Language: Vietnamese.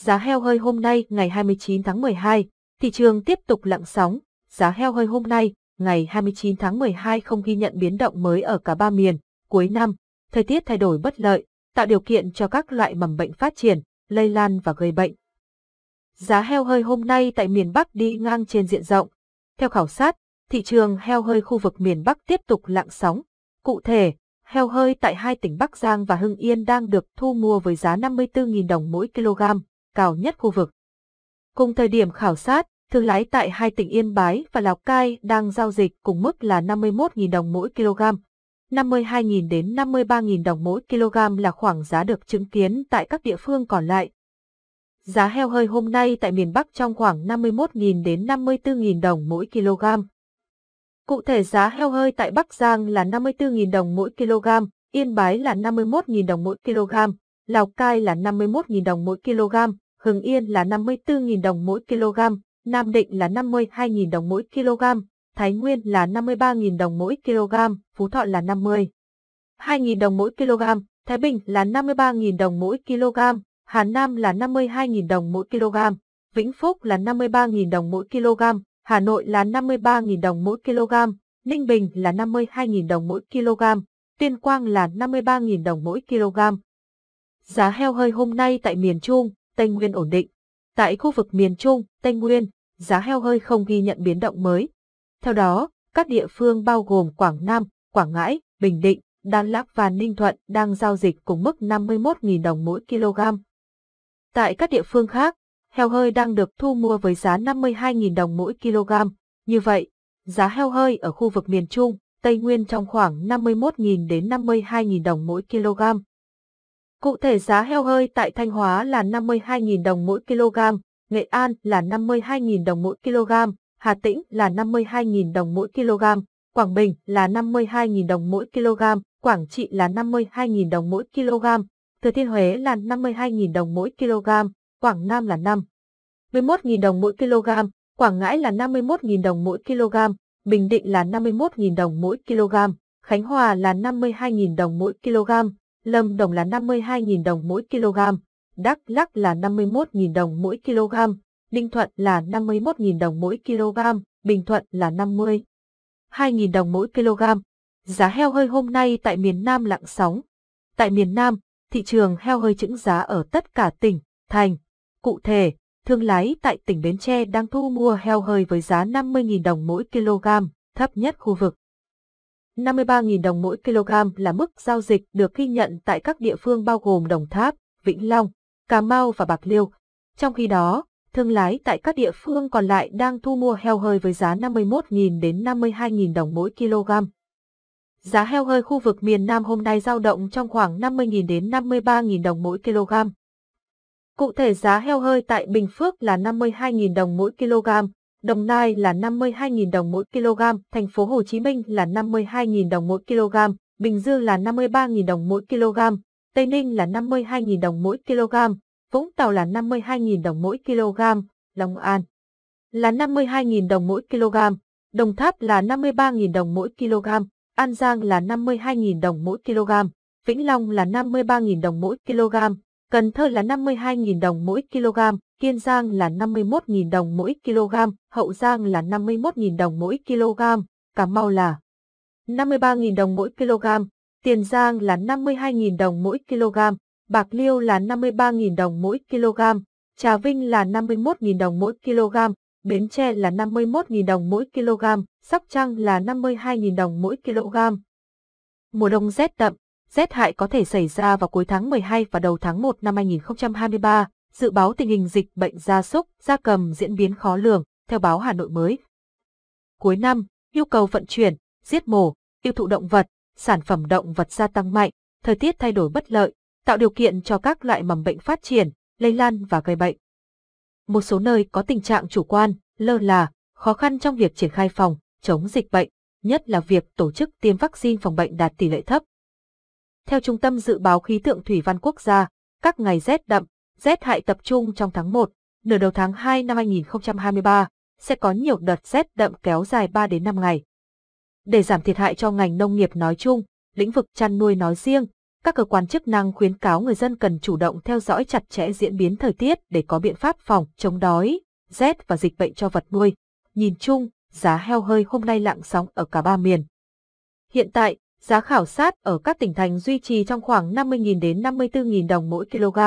Giá heo hơi hôm nay ngày 29 tháng 12, thị trường tiếp tục lặng sóng. Giá heo hơi hôm nay, ngày 29 tháng 12 không ghi nhận biến động mới ở cả ba miền. Cuối năm, thời tiết thay đổi bất lợi, tạo điều kiện cho các loại mầm bệnh phát triển, lây lan và gây bệnh. Giá heo hơi hôm nay tại miền Bắc đi ngang trên diện rộng. Theo khảo sát, thị trường heo hơi khu vực miền Bắc tiếp tục lặng sóng. Cụ thể, heo hơi tại hai tỉnh Bắc Giang và Hưng Yên đang được thu mua với giá 54.000 đồng mỗi kg cao nhất khu vực. Cùng thời điểm khảo sát, thương lái tại hai tỉnh Yên Bái và Lào Cai đang giao dịch cùng mức là 51.000 đồng mỗi kg. 52.000 đến 53.000 đồng mỗi kg là khoảng giá được chứng kiến tại các địa phương còn lại. Giá heo hơi hôm nay tại miền Bắc trong khoảng 51.000 đến 54.000 đồng mỗi kg. Cụ thể giá heo hơi tại Bắc Giang là 54.000 đồng mỗi kg, Yên Bái là 51.000 đồng mỗi kg, Lào Cai là 51.000 đồng mỗi kg, Hưng Yên là 54.000 đồng mỗi kg, Nam Định là 52.000 đồng mỗi kg, Thái Nguyên là 53.000 đồng mỗi kg, Phú Thọ là 50. 2.000 đồng mỗi kg, Thái Bình là 53.000 đồng mỗi kg, Hà Nam là 52.000 đồng mỗi kg, Vĩnh Phúc là 53.000 đồng mỗi kg, Hà Nội là 53.000 đồng mỗi kg, Ninh Bình là 52.000 đồng mỗi kg, Tuyên Quang là 53.000 đồng mỗi kg, Giá heo hơi hôm nay tại miền Trung, Tây Nguyên ổn định. Tại khu vực miền Trung, Tây Nguyên, giá heo hơi không ghi nhận biến động mới. Theo đó, các địa phương bao gồm Quảng Nam, Quảng Ngãi, Bình Định, Đan Lắc và Ninh Thuận đang giao dịch cùng mức 51.000 đồng mỗi kg. Tại các địa phương khác, heo hơi đang được thu mua với giá 52.000 đồng mỗi kg. Như vậy, giá heo hơi ở khu vực miền Trung, Tây Nguyên trong khoảng 51.000 đến 52.000 đồng mỗi kg. Cụ thể giá heo hơi tại Thanh Hóa là 52.000 đồng mỗi kg, Nghệ An là 52.000 đồng mỗi kg, Hà Tĩnh là 52.000 đồng mỗi kg, Quảng Bình là 52.000 đồng mỗi kg, Quảng Trị là 52.000 đồng mỗi kg, Thừa Thiên Huế là 52.000 đồng mỗi kg, Quảng Nam là 51 000 đồng mỗi kg, Quảng Ngãi là 51.000 đồng mỗi kg, Bình Định là 51.000 đồng mỗi kg, Khánh Hòa là 52.000 đồng mỗi kg, Lâm Đồng là 52.000 đồng mỗi kg, Đắk Lắc là 51.000 đồng mỗi kg, Ninh Thuận là 51.000 đồng mỗi kg, Bình Thuận là 50. 2.000 đồng mỗi kg. Giá heo hơi hôm nay tại miền Nam lặng sóng. Tại miền Nam, thị trường heo hơi trứng giá ở tất cả tỉnh, thành. Cụ thể, thương lái tại tỉnh Bến Tre đang thu mua heo hơi với giá 50.000 đồng mỗi kg, thấp nhất khu vực. 53.000 đồng mỗi kg là mức giao dịch được ghi nhận tại các địa phương bao gồm Đồng Tháp, Vĩnh Long, Cà Mau và Bạc Liêu. Trong khi đó, thương lái tại các địa phương còn lại đang thu mua heo hơi với giá 51.000 đến 52.000 đồng mỗi kg. Giá heo hơi khu vực miền Nam hôm nay giao động trong khoảng 50.000 đến 53.000 đồng mỗi kg. Cụ thể giá heo hơi tại Bình Phước là 52.000 đồng mỗi kg, Đồng Nai là 52.000 đồng mỗi kg, thành phố Hồ Chí Minh là 52.000 đồng mỗi kg, Bình Dương là 53.000 đồng mỗi kg, Tây Ninh là 52.000 đồng mỗi kg, Vũng Tàu là 52.000 đồng mỗi kg, Long An là 52.000 đồng mỗi kg, Đồng Tháp là 53.000 đồng mỗi kg, An Giang là 52.000 đồng mỗi kg, Vĩnh Long là 53.000 đồng mỗi kg, Cần Thơ là 52.000 đồng mỗi kg, Kiên Giang là 51.000 đồng mỗi kg, Hậu Giang là 51.000 đồng mỗi kg, Cà Mau là 53.000 đồng mỗi kg, Tiền Giang là 52.000 đồng mỗi kg, Bạc Liêu là 53.000 đồng mỗi kg, Trà Vinh là 51.000 đồng mỗi kg, Bến Tre là 51.000 đồng mỗi kg, Sóc Trăng là 52.000 đồng mỗi kg. Mùa đông rét đậm, rét hại có thể xảy ra vào cuối tháng 12 và đầu tháng 1 năm 2023. Dự báo tình hình dịch bệnh gia súc, gia cầm diễn biến khó lường, theo báo Hà Nội mới. Cuối năm, nhu cầu vận chuyển, giết mổ, tiêu thụ động vật, sản phẩm động vật gia tăng mạnh, thời tiết thay đổi bất lợi, tạo điều kiện cho các loại mầm bệnh phát triển, lây lan và gây bệnh. Một số nơi có tình trạng chủ quan, lơ là, khó khăn trong việc triển khai phòng, chống dịch bệnh, nhất là việc tổ chức tiêm vaccine phòng bệnh đạt tỷ lệ thấp, theo Trung tâm Dự báo Khí tượng Thủy văn Quốc gia, các ngày rét đậm, rét hại tập trung trong tháng 1, nửa đầu tháng 2 năm 2023 sẽ có nhiều đợt rét đậm kéo dài 3 đến 5 ngày. Để giảm thiệt hại cho ngành nông nghiệp nói chung, lĩnh vực chăn nuôi nói riêng, các cơ quan chức năng khuyến cáo người dân cần chủ động theo dõi chặt chẽ diễn biến thời tiết để có biện pháp phòng chống đói, rét và dịch bệnh cho vật nuôi. Nhìn chung, giá heo hơi hôm nay lặng sóng ở cả ba miền. Hiện tại, Giá khảo sát ở các tỉnh thành duy trì trong khoảng 50.000 đến 54.000 đồng mỗi kg.